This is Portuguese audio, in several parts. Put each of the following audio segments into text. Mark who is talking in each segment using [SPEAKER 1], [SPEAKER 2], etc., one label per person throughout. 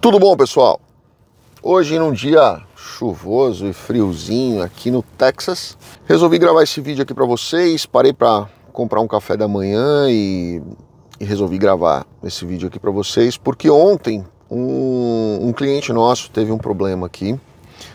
[SPEAKER 1] Tudo bom, pessoal? Hoje, num dia chuvoso e friozinho aqui no Texas, resolvi gravar esse vídeo aqui para vocês. Parei para comprar um café da manhã e, e resolvi gravar esse vídeo aqui para vocês porque ontem um, um cliente nosso teve um problema aqui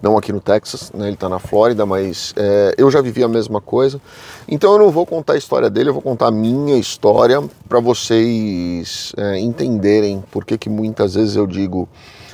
[SPEAKER 1] não aqui no Texas, né? ele está na Flórida, mas é, eu já vivi a mesma coisa. Então eu não vou contar a história dele, eu vou contar a minha história para vocês é, entenderem por que, que muitas vezes eu digo: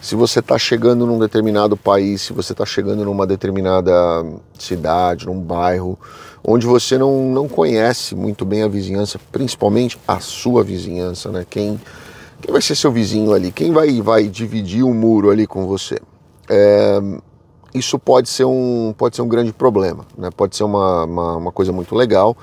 [SPEAKER 1] se você está chegando num determinado país, se você está chegando numa determinada cidade, num bairro, onde você não, não conhece muito bem a vizinhança, principalmente a sua vizinhança, né? Quem, quem vai ser seu vizinho ali? Quem vai, vai dividir o um muro ali com você? É, isso pode ser um, pode ser um grande problema, né? pode ser uma, uma, uma coisa muito legal.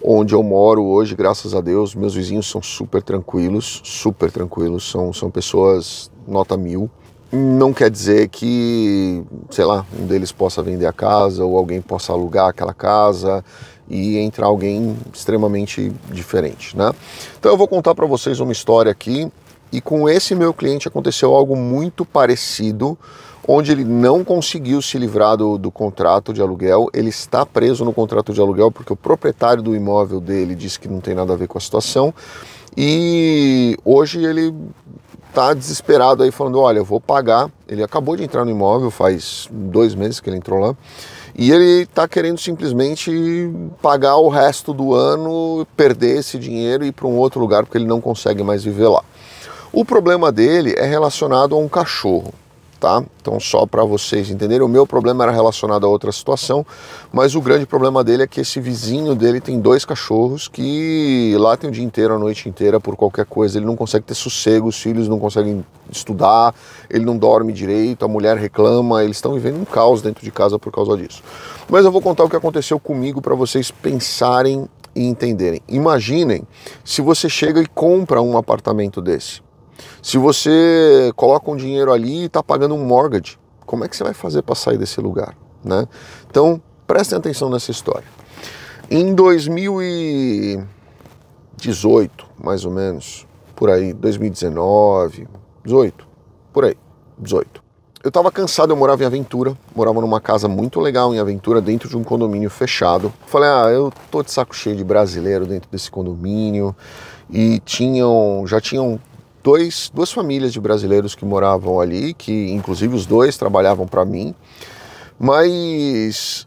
[SPEAKER 1] Onde eu moro hoje, graças a Deus, meus vizinhos são super tranquilos, super tranquilos, são, são pessoas nota mil. Não quer dizer que, sei lá, um deles possa vender a casa ou alguém possa alugar aquela casa e entrar alguém extremamente diferente, né? Então eu vou contar para vocês uma história aqui e com esse meu cliente aconteceu algo muito parecido onde ele não conseguiu se livrar do, do, contrato de aluguel, ele está preso no contrato de aluguel porque o proprietário do imóvel dele disse que não tem nada a ver com a situação e hoje ele está desesperado aí falando, olha, eu vou pagar, ele acabou de entrar no imóvel, faz dois meses que ele entrou lá, e ele está querendo simplesmente pagar o resto do ano, perder esse dinheiro e ir para um outro lugar porque ele não consegue mais viver lá. O problema dele é relacionado a um cachorro tá? Então só para vocês entenderem, o meu problema era relacionado a outra situação, mas o grande problema dele é que esse vizinho dele tem dois cachorros que latem o dia inteiro, a noite inteira por qualquer coisa, ele não consegue ter sossego, os filhos não conseguem estudar, ele não dorme direito, a mulher reclama, eles estão vivendo um caos dentro de casa por causa disso. Mas eu vou contar o que aconteceu comigo para vocês pensarem e entenderem. Imaginem se você chega e compra um apartamento desse se você coloca um dinheiro ali e está pagando um mortgage, como é que você vai fazer para sair desse lugar? Né? Então, prestem atenção nessa história. Em 2018, mais ou menos, por aí, 2019, 18, por aí, 18. Eu estava cansado, eu morava em Aventura, morava numa casa muito legal em Aventura, dentro de um condomínio fechado. Falei, ah, eu tô de saco cheio de brasileiro dentro desse condomínio. E tinham, já tinham dois, duas famílias de brasileiros que moravam ali, que inclusive os dois trabalhavam para mim, mas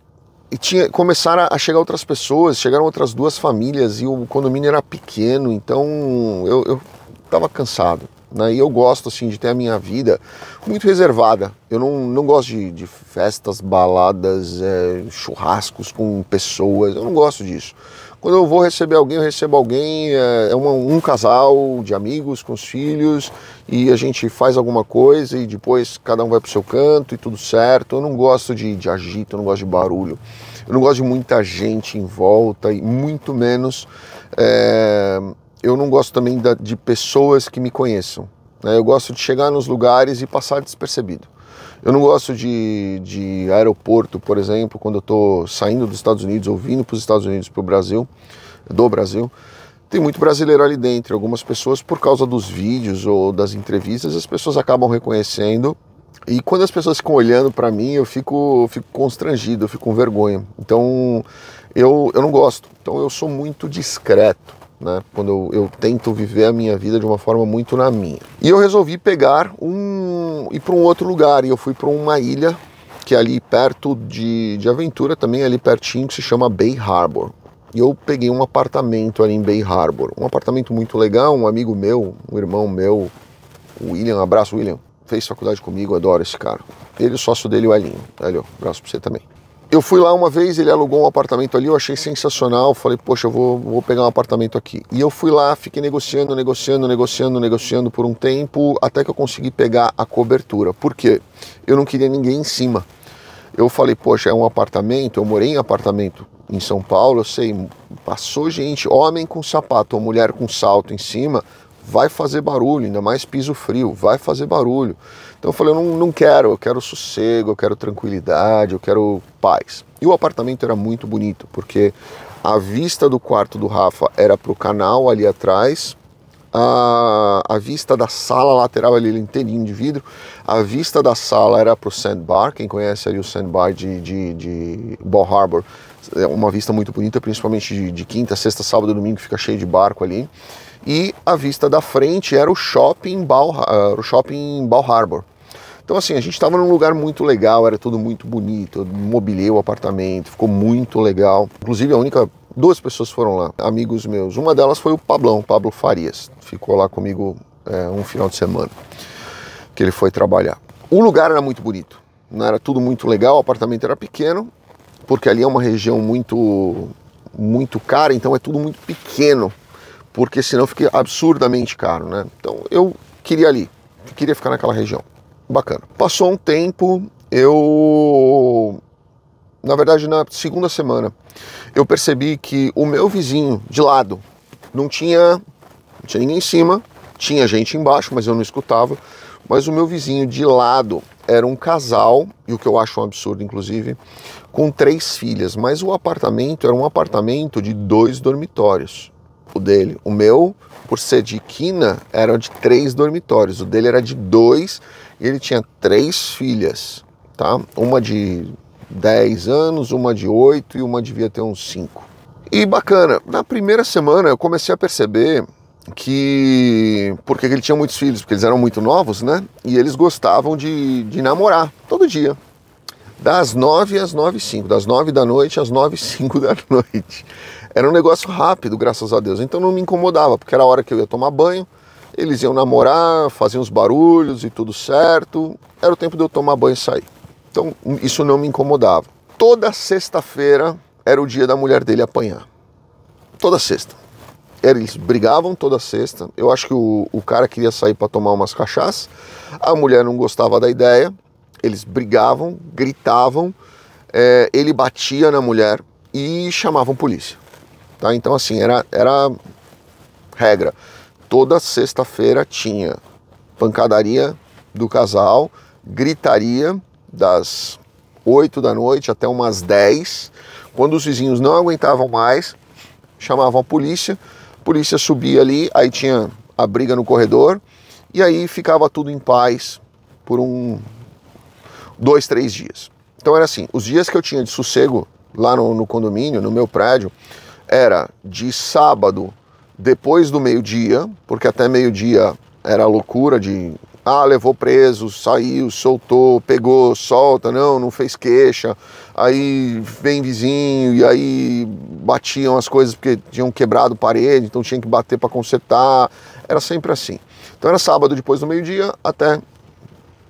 [SPEAKER 1] tinha, começaram a chegar outras pessoas, chegaram outras duas famílias e o condomínio era pequeno, então eu estava cansado. Né? E eu gosto assim de ter a minha vida muito reservada. Eu não, não gosto de, de festas, baladas, é, churrascos com pessoas, eu não gosto disso. Quando eu vou receber alguém, eu recebo alguém, é, é um, um casal de amigos com os filhos e a gente faz alguma coisa e depois cada um vai para o seu canto e tudo certo. Eu não gosto de, de agito, eu não gosto de barulho, eu não gosto de muita gente em volta e muito menos. É, eu não gosto também da, de pessoas que me conheçam. Né? Eu gosto de chegar nos lugares e passar despercebido. Eu não gosto de, de aeroporto, por exemplo, quando eu estou saindo dos Estados Unidos ou vindo para os Estados Unidos para o Brasil, do Brasil. Tem muito brasileiro ali dentro. Algumas pessoas, por causa dos vídeos ou das entrevistas, as pessoas acabam reconhecendo. E quando as pessoas ficam olhando para mim, eu fico, eu fico constrangido, eu fico com vergonha. Então, eu, eu não gosto. Então, eu sou muito discreto né? Quando eu, eu, tento viver a minha vida de uma forma muito na minha. E eu resolvi pegar um ir para um outro lugar e eu fui para uma ilha que é ali perto de, de Aventura, também ali pertinho, que se chama Bay Harbor. E eu peguei um apartamento ali em Bay Harbor. Um apartamento muito legal, um amigo meu, um irmão meu, o William, abraço, William. Fez faculdade comigo, adoro esse cara. Ele, sócio dele, o Elinho. Elio, abraço pra você também eu fui lá uma vez, ele alugou um apartamento ali, eu achei sensacional. Falei, poxa, eu vou, vou pegar um apartamento aqui. E eu fui lá, fiquei negociando, negociando, negociando, negociando por um tempo, até que eu consegui pegar a cobertura. Por quê? Eu não queria ninguém em cima. Eu falei, poxa, é um apartamento, eu morei em apartamento em São Paulo, eu sei, passou gente, homem com sapato ou mulher com salto em cima, vai fazer barulho, ainda mais piso frio, vai fazer barulho. Então eu falei, eu não, não quero, eu quero sossego, eu quero tranquilidade, eu quero paz. E o apartamento era muito bonito, porque a vista do quarto do Rafa era para o canal ali atrás, a, a, vista da sala lateral ali é inteirinho de vidro, a vista da sala era para o sandbar, quem conhece ali o sandbar de, de, de Ball Harbor, é uma vista muito bonita, principalmente de, de quinta, sexta, sábado, domingo, fica cheio de barco ali. E a vista da frente era o shopping Ball, uh, o shopping Ball Harbor. Então, assim, a gente estava num lugar muito legal, era tudo muito bonito, eu mobilei o apartamento, ficou muito legal. Inclusive, a única. Duas pessoas foram lá, amigos meus. Uma delas foi o Pablão, Pablo Farias. Ficou lá comigo é, um final de semana que ele foi trabalhar. O lugar era muito bonito, não né? era tudo muito legal, o apartamento era pequeno, porque ali é uma região muito muito cara, então é tudo muito pequeno, porque senão fica absurdamente caro, né? Então eu queria ali, queria ficar naquela região bacana. Passou um tempo, eu. Na verdade, na segunda semana, eu percebi que o meu vizinho de lado não tinha, não tinha ninguém em cima, tinha gente embaixo, mas eu não escutava. Mas o meu vizinho de lado era um casal, e o que eu acho um absurdo, inclusive, com três filhas. Mas o apartamento era um apartamento de dois dormitórios o dele. O meu, por ser de quina, era de três dormitórios. O dele era de dois e ele tinha três filhas, tá? Uma de 10 anos, uma de 8 e uma devia ter uns 5. E bacana, na primeira semana eu comecei a perceber que porque ele tinha muitos filhos, porque eles eram muito novos, né? E eles gostavam de, de namorar todo dia. Das 9 às 9 e 5, das 9 da noite às 9 e 5 da noite. Era um negócio rápido, graças a Deus. Então não me incomodava, porque era a hora que eu ia tomar banho, eles iam namorar, faziam os barulhos e tudo certo. Era o tempo de eu tomar banho e sair. Então isso não me incomodava. Toda sexta-feira era o dia da mulher dele apanhar. Toda sexta. Eles brigavam toda sexta. Eu acho que o, o cara queria sair para tomar umas cachaças. A mulher não gostava da ideia. Eles brigavam, gritavam. É, ele batia na mulher e chamavam polícia. Tá? Então, assim, era, era regra. Toda sexta-feira tinha pancadaria do casal, gritaria das 8 da noite até umas 10. Quando os vizinhos não aguentavam mais, chamavam a polícia. A polícia subia ali, aí tinha a briga no corredor e aí ficava tudo em paz por um, dois, três dias. Então era assim, os dias que eu tinha de sossego lá no, no condomínio, no meu prédio, era de sábado depois do meio-dia, porque até meio-dia era loucura de ah, levou preso, saiu, soltou, pegou, solta, não, não fez queixa. Aí vem vizinho e aí batiam as coisas porque tinham quebrado parede, então tinha que bater para consertar. Era sempre assim. Então era sábado depois do meio-dia até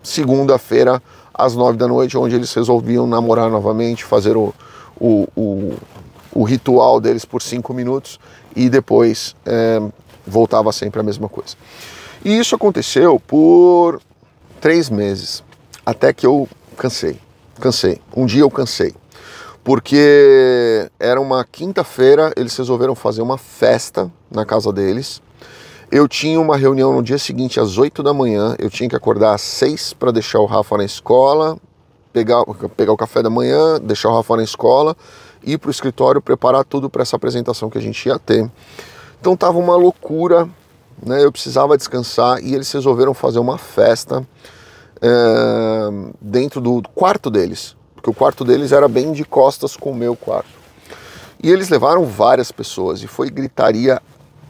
[SPEAKER 1] segunda-feira às nove da noite, onde eles resolviam namorar novamente, fazer o, o, o o ritual deles por cinco minutos e depois é, voltava sempre a mesma coisa. E isso aconteceu por três meses, até que eu cansei. Cansei. Um dia eu cansei. Porque era uma quinta-feira, eles resolveram fazer uma festa na casa deles. Eu tinha uma reunião no dia seguinte, às 8 da manhã. Eu tinha que acordar às 6 para deixar o Rafa na escola, pegar, pegar o café da manhã, deixar o Rafa na escola ir para o escritório, preparar tudo para essa apresentação que a gente ia ter. Então tava uma loucura, né? Eu precisava descansar e eles resolveram fazer uma festa é, dentro do quarto deles, porque o quarto deles era bem de costas com o meu quarto. E eles levaram várias pessoas e foi gritaria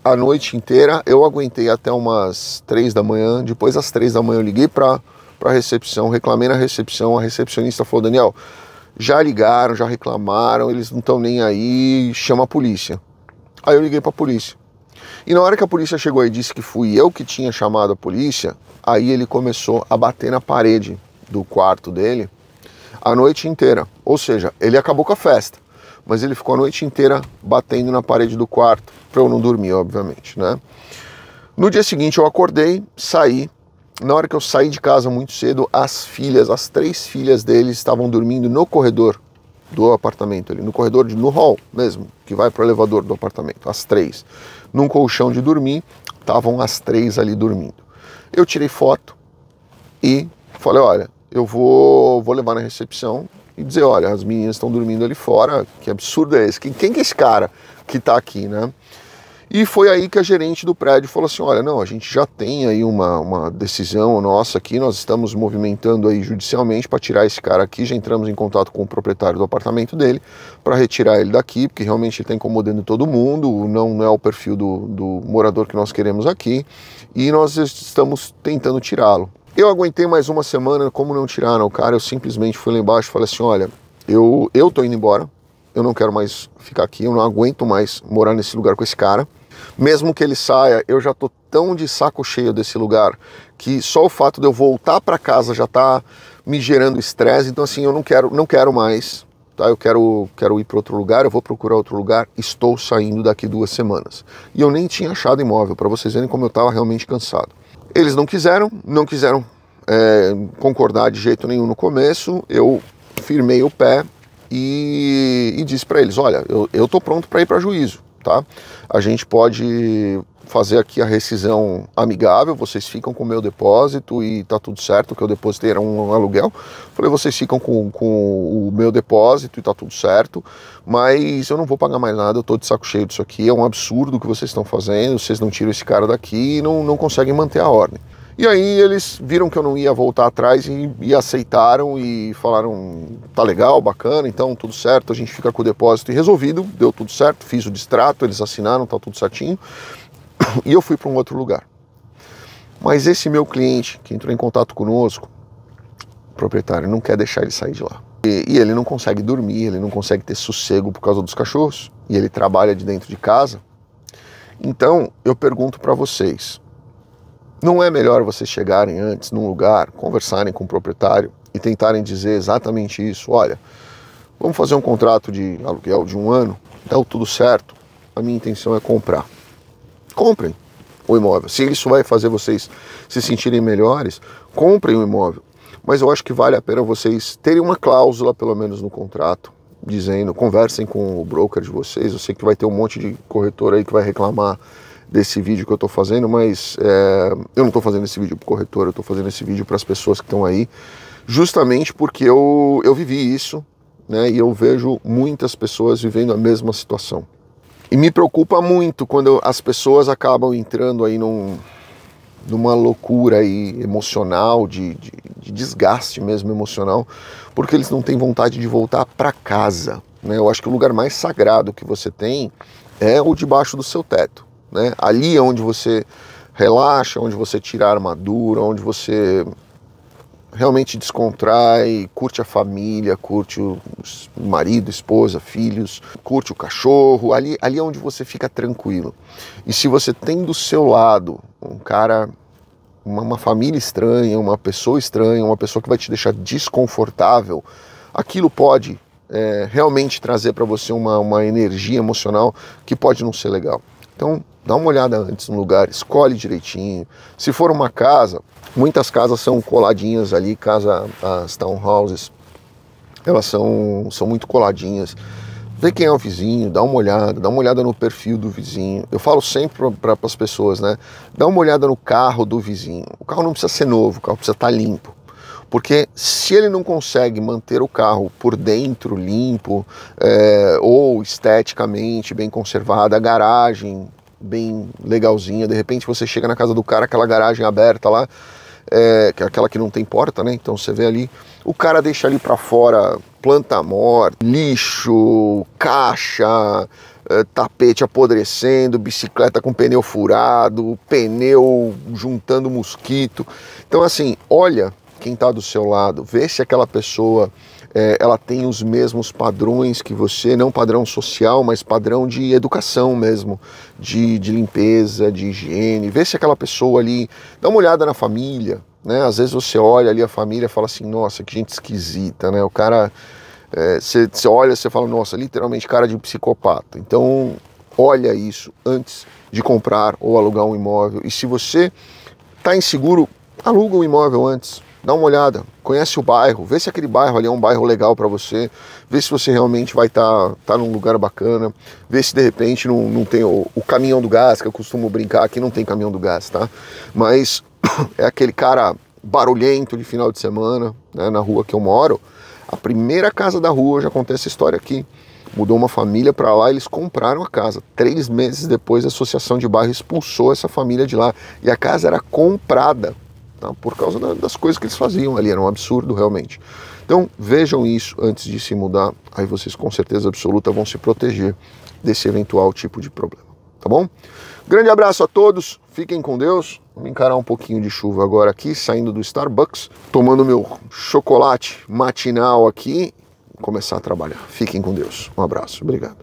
[SPEAKER 1] a noite inteira. Eu aguentei até umas três da manhã. Depois, às três da manhã, eu liguei para a recepção, reclamei na recepção. A recepcionista falou: Daniel, já ligaram, já reclamaram, eles não estão nem aí, chama a polícia. Aí eu liguei para a polícia. E na hora que a polícia chegou e disse que fui eu que tinha chamado a polícia, aí ele começou a bater na parede do quarto dele a noite inteira. Ou seja, ele acabou com a festa, mas ele ficou a noite inteira batendo na parede do quarto, para eu não dormir, obviamente, né? No dia seguinte eu acordei, saí, na hora que eu saí de casa muito cedo, as filhas, as três filhas deles estavam dormindo no corredor do apartamento ali, no corredor, de, no hall mesmo, que vai para o elevador do apartamento, as três. Num colchão de dormir, estavam as três ali dormindo. Eu tirei foto e falei, olha, eu vou, vou levar na recepção e dizer, olha, as meninas estão dormindo ali fora, que absurdo é esse? Quem, quem é esse cara que está aqui, né? E foi aí que a gerente do prédio falou assim: olha, não, a gente já tem aí uma, uma decisão nossa aqui, nós estamos movimentando aí judicialmente para tirar esse cara aqui. Já entramos em contato com o proprietário do apartamento dele para retirar ele daqui, porque realmente ele está incomodando todo mundo, não, não é o perfil do, do morador que nós queremos aqui. E nós estamos tentando tirá-lo. Eu aguentei mais uma semana, como não tiraram o cara, eu simplesmente fui lá embaixo e falei assim: olha, eu, eu tô indo embora, eu não quero mais ficar aqui, eu não aguento mais morar nesse lugar com esse cara. Mesmo que ele saia, eu já tô tão de saco cheio desse lugar que só o fato de eu voltar para casa já tá me gerando estresse. Então assim, eu não quero, não quero mais. Tá? Eu quero, quero ir para outro lugar, eu vou procurar outro lugar. Estou saindo daqui duas semanas. E eu nem tinha achado imóvel para vocês verem como eu estava realmente cansado. Eles não quiseram, não quiseram é, concordar de jeito nenhum no começo. Eu firmei o pé e, e disse para eles: olha, eu, estou tô pronto para ir para juízo tá? A gente pode fazer aqui a rescisão amigável, vocês ficam com o meu depósito e tá tudo certo, que eu depositei era um aluguel. Falei, vocês ficam com, com o meu depósito e tá tudo certo, mas eu não vou pagar mais nada, eu tô de saco cheio disso aqui, é um absurdo o que vocês estão fazendo, vocês não tiram esse cara daqui e não, não conseguem manter a ordem. E aí eles viram que eu não ia voltar atrás e, e, aceitaram e falaram: tá legal, bacana, então tudo certo, a gente fica com o depósito e resolvido, deu tudo certo, fiz o distrato, eles assinaram, tá tudo certinho. E eu fui para um outro lugar. Mas esse meu cliente que entrou em contato conosco, proprietário, não quer deixar ele sair de lá. E, e ele não consegue dormir, ele não consegue ter sossego por causa dos cachorros, e ele trabalha de dentro de casa. Então eu pergunto para vocês, não é melhor vocês chegarem antes num lugar, conversarem com o proprietário e tentarem dizer exatamente isso? Olha, vamos fazer um contrato de aluguel de um ano, deu tudo certo, a minha intenção é comprar. Comprem o imóvel. Se isso vai fazer vocês se sentirem melhores, comprem o imóvel. Mas eu acho que vale a pena vocês terem uma cláusula, pelo menos no contrato, dizendo, conversem com o broker de vocês. Eu sei que vai ter um monte de corretor aí que vai reclamar desse vídeo que eu estou fazendo, mas é, eu não estou fazendo esse vídeo para corretor, eu estou fazendo esse vídeo para as pessoas que estão aí, justamente porque eu, eu vivi isso, né? E eu vejo muitas pessoas vivendo a mesma situação. E me preocupa muito quando as pessoas acabam entrando aí num, numa loucura aí emocional, de, de, de, desgaste mesmo emocional, porque eles não têm vontade de voltar para casa. Né? Eu acho que o lugar mais sagrado que você tem é o debaixo do seu teto. Né? Ali é onde você relaxa, onde você tira a armadura, onde você realmente descontrai, curte a família, curte o marido, esposa, filhos, curte o cachorro, ali, ali é onde você fica tranquilo. E se você tem do seu lado um cara, uma, uma família estranha, uma pessoa estranha, uma pessoa que vai te deixar desconfortável, aquilo pode é, realmente trazer para você uma, uma energia emocional que pode não ser legal. Então, dá uma olhada antes no lugar, escolhe direitinho. Se for uma casa, muitas casas são coladinhas ali, casa, as townhouses, elas são, são muito coladinhas. Vê quem é o vizinho, dá uma olhada, dá uma olhada no perfil do vizinho. Eu falo sempre para as pessoas, né? Dá uma olhada no carro do vizinho. O carro não precisa ser novo, o carro precisa estar tá limpo. Porque se ele não consegue manter o carro por dentro limpo é, ou esteticamente bem conservado, a garagem bem legalzinha, de repente você chega na casa do cara, aquela garagem aberta lá, é, que é aquela que não tem porta, né? Então você vê ali, o cara deixa ali para fora planta morta, lixo, caixa, é, tapete apodrecendo, bicicleta com pneu furado, pneu juntando mosquito. Então assim, olha quem está do seu lado, vê se aquela pessoa é, ela tem os mesmos padrões que você, não padrão social, mas padrão de educação mesmo, de, de limpeza, de higiene. Vê se aquela pessoa ali, dá uma olhada na família, né? Às vezes você olha ali a família e fala assim, nossa, que gente esquisita, né? O cara, é, você é, olha, você fala, nossa, literalmente cara de psicopata. Então, olha isso antes de comprar ou alugar um imóvel. E se você está inseguro, aluga o um imóvel antes dá uma olhada, conhece o bairro, vê se aquele bairro ali é um bairro legal para você, vê se você realmente vai estar tá, tá num lugar bacana, vê se de repente não, não tem o, o caminhão do gás, que eu costumo brincar aqui, não tem caminhão do gás, tá? Mas é aquele cara barulhento de final de semana, né, na rua que eu moro, a primeira casa da rua, eu já contei essa história aqui, mudou uma família para lá, eles compraram a casa. Três meses depois, a associação de bairro expulsou essa família de lá e a casa era comprada tá? por causa da, das coisas que eles faziam ali, era um absurdo realmente. Então vejam isso antes de se mudar, aí vocês com certeza absoluta vão se proteger desse eventual tipo de problema, tá bom? Grande abraço a todos, fiquem com Deus. Vamos encarar um pouquinho de chuva agora aqui, saindo do Starbucks, tomando meu chocolate matinal aqui, começar a trabalhar. Fiquem com Deus. Um abraço, obrigado.